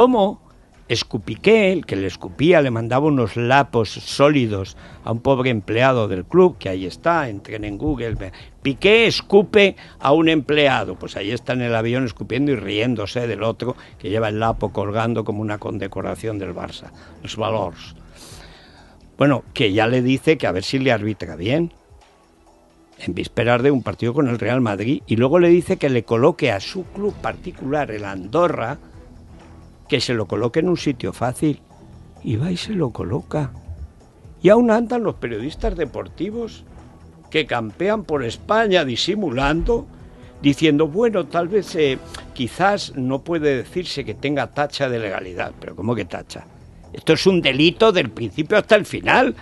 Como Escupiqué, el que le escupía, le mandaba unos lapos sólidos a un pobre empleado del club, que ahí está, entren en Google. Piqué escupe a un empleado, pues ahí está en el avión escupiendo y riéndose del otro que lleva el lapo colgando como una condecoración del Barça. Los valores. Bueno, que ya le dice que a ver si le arbitra bien, en vísperas de un partido con el Real Madrid, y luego le dice que le coloque a su club particular, el Andorra, que se lo coloque en un sitio fácil. Y va y se lo coloca. Y aún andan los periodistas deportivos que campean por España disimulando, diciendo, bueno, tal vez, eh, quizás no puede decirse que tenga tacha de legalidad, pero ¿cómo que tacha? Esto es un delito del principio hasta el final.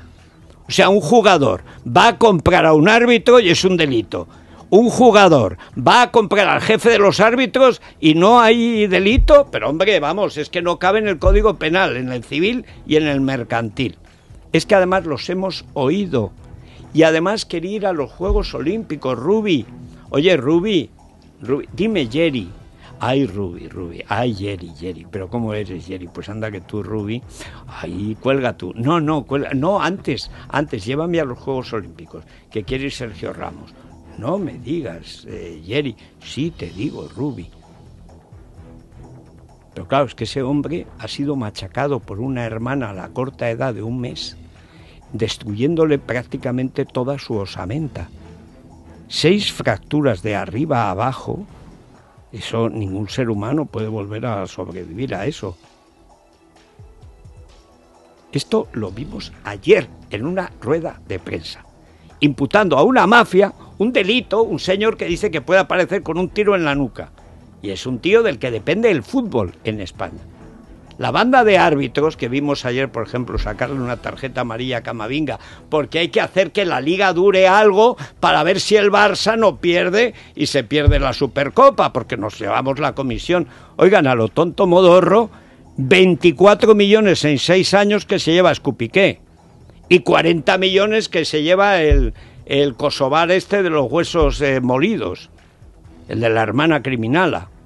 O sea, un jugador va a comprar a un árbitro y es un delito un jugador va a comprar al jefe de los árbitros y no hay delito, pero hombre, vamos, es que no cabe en el Código Penal, en el civil y en el mercantil. Es que además los hemos oído. Y además quería ir a los Juegos Olímpicos, Ruby. Oye, Ruby, Ruby dime Jerry. Ay, Ruby, Ruby. Ay, Jerry, Jerry. Pero ¿cómo eres, Jerry? Pues anda que tú, Ruby. ahí cuelga tú. No, no, No, antes, antes, llévame a los Juegos Olímpicos, que quiere ir Sergio Ramos. No me digas, eh, Jerry. Sí te digo, Ruby. Pero claro, es que ese hombre ha sido machacado por una hermana a la corta edad de un mes, destruyéndole prácticamente toda su osamenta. Seis fracturas de arriba a abajo. Eso ningún ser humano puede volver a sobrevivir a eso. Esto lo vimos ayer en una rueda de prensa, imputando a una mafia un delito, un señor que dice que puede aparecer con un tiro en la nuca. Y es un tío del que depende el fútbol en España. La banda de árbitros que vimos ayer, por ejemplo, sacarle una tarjeta amarilla a Camavinga, porque hay que hacer que la liga dure algo para ver si el Barça no pierde y se pierde la Supercopa, porque nos llevamos la comisión. Oigan, a lo tonto modorro, 24 millones en seis años que se lleva Escupiqué y 40 millones que se lleva el, el kosovar este de los huesos eh, molidos, el de la hermana criminala.